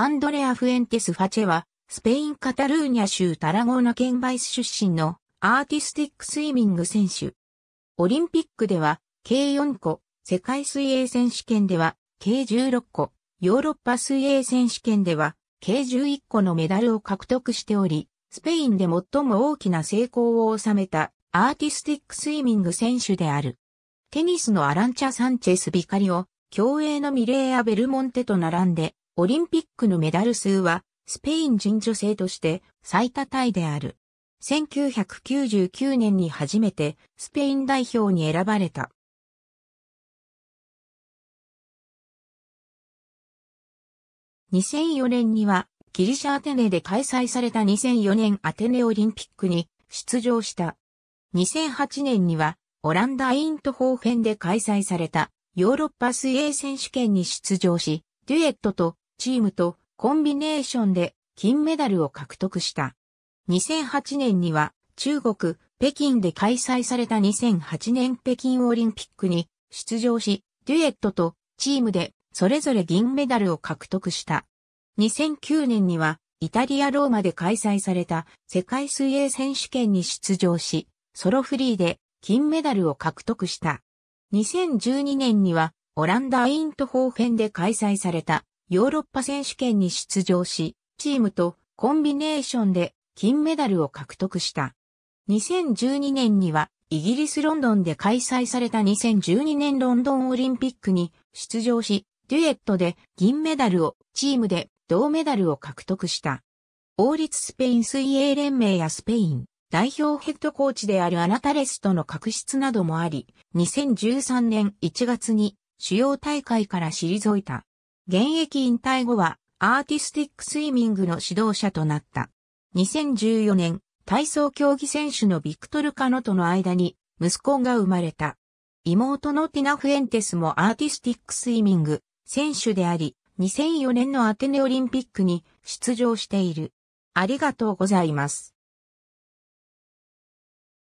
アンドレア・フエンテス・ファチェは、スペイン・カタルーニャ州タラゴーナ県バイス出身のアーティスティックスイミング選手。オリンピックでは、計4個、世界水泳選手権では、計16個、ヨーロッパ水泳選手権では、計11個のメダルを獲得しており、スペインで最も大きな成功を収めたアーティスティックスイミング選手である。テニスのアランチャ・サンチェス・ビカリオ、競泳のミレーア・ベルモンテと並んで、オリンピックのメダル数は、スペイン人女性として最多タイである。1999年に初めてスペイン代表に選ばれた。2004年にはギリシャアテネで開催された2004年アテネオリンピックに出場した。2008年にはオランダイントホーフェンで開催されたヨーロッパ水泳選手権に出場し、デュエットとチームとコンビネーションで金メダルを獲得した。2008年には中国、北京で開催された2008年北京オリンピックに出場し、デュエットとチームでそれぞれ銀メダルを獲得した。2009年にはイタリア・ローマで開催された世界水泳選手権に出場し、ソロフリーで金メダルを獲得した。2012年にはオランダ・イントホーフェンで開催されたヨーロッパ選手権に出場し、チームとコンビネーションで金メダルを獲得した。2012年にはイギリスロンドンで開催された2012年ロンドンオリンピックに出場し、デュエットで銀メダルを、チームで銅メダルを獲得した。王立スペイン水泳連盟やスペイン代表ヘッドコーチであるアナタレスとの確執などもあり、2013年1月に主要大会から退いた。現役引退後はアーティスティックスイミングの指導者となった。2014年、体操競技選手のビクトル・カノとの間に息子が生まれた。妹のティナ・フエンテスもアーティスティックスイミング選手であり、2004年のアテネオリンピックに出場している。ありがとうございます。